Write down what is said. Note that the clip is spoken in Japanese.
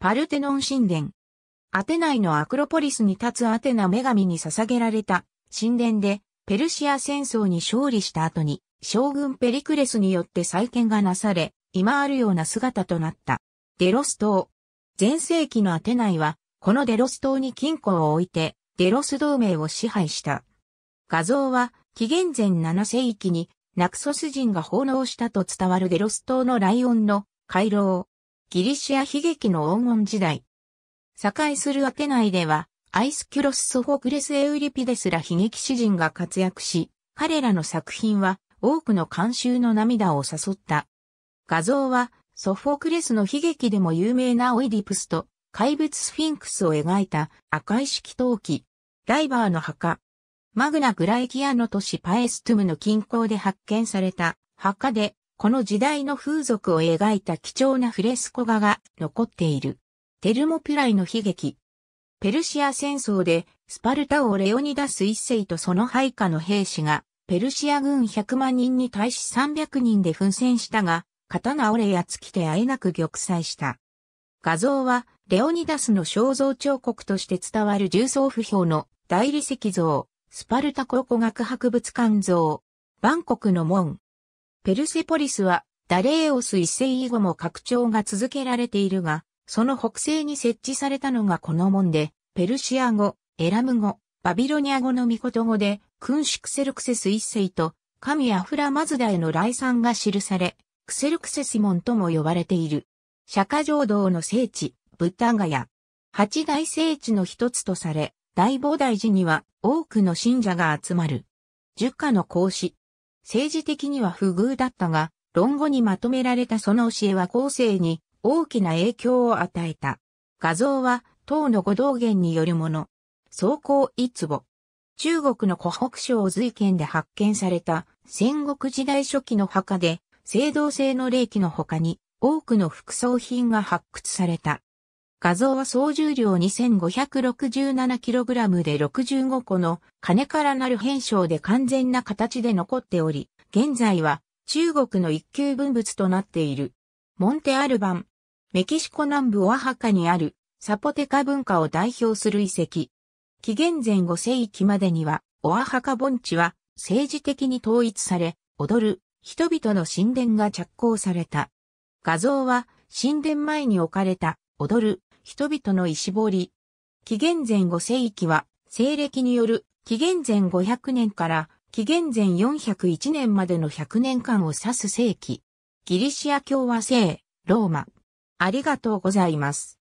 パルテノン神殿。アテナイのアクロポリスに立つアテナ女神に捧げられた神殿で、ペルシア戦争に勝利した後に、将軍ペリクレスによって再建がなされ、今あるような姿となった。デロス島。前世紀のアテナイは、このデロス島に金庫を置いて、デロス同盟を支配した。画像は、紀元前7世紀に、ナクソス人が奉納したと伝わるデロス島のライオンの回廊。ギリシア悲劇の黄金時代。栄するアテナイでは、アイスキュロス・ソフォクレス・エウリピデスら悲劇詩人が活躍し、彼らの作品は多くの監修の涙を誘った。画像は、ソフォクレスの悲劇でも有名なオイディプスと怪物スフィンクスを描いた赤い色陶器、ライバーの墓、マグナ・グライキアの都市パエストゥムの近郊で発見された墓でこの時代の風俗を描いた貴重なフレスコ画が残っている。テルモピュライの悲劇。ペルシア戦争でスパルタ王レオニダス一世とその配下の兵士がペルシア軍100万人に対し300人で奮戦したが、刀折れや尽きてあえなく玉砕した。画像はレオニダスの肖像彫刻として伝わる重層不評の大理石像、スパルタ考古学博物館像、バンコクの門、ペルセポリスはダレーオス一世以後も拡張が続けられているが、その北西に設置されたのがこの門で、ペルシア語、エラム語、バビロニア語の御言語で、君主クセルクセス一世と、神アフラマズダへの来賛が記され、クセルクセス門とも呼ばれている。釈迦浄土の聖地、ブッダガヤ。八大聖地の一つとされ、大菩提寺には多くの信者が集まる。十家の孔子、政治的には不遇だったが、論語にまとめられたその教えは後世に大きな影響を与えた。画像は、唐の五道元によるもの。総稿一坪。中国の湖北省随県で発見された戦国時代初期の墓で、青銅製の霊器の他に多くの副葬品が発掘された。画像は総重量 2567kg で65個の金からなる変章で完全な形で残っており、現在は中国の一級文物となっている。モンテアルバン。メキシコ南部オアハカにあるサポテカ文化を代表する遺跡。紀元前5世紀までにはオアハカ盆地は政治的に統一され、踊る人々の神殿が着工された。画像は神殿前に置かれた踊る人々の石彫り。紀元前5世紀は、西暦による紀元前500年から紀元前401年までの100年間を指す世紀。ギリシア共和制、ローマ。ありがとうございます。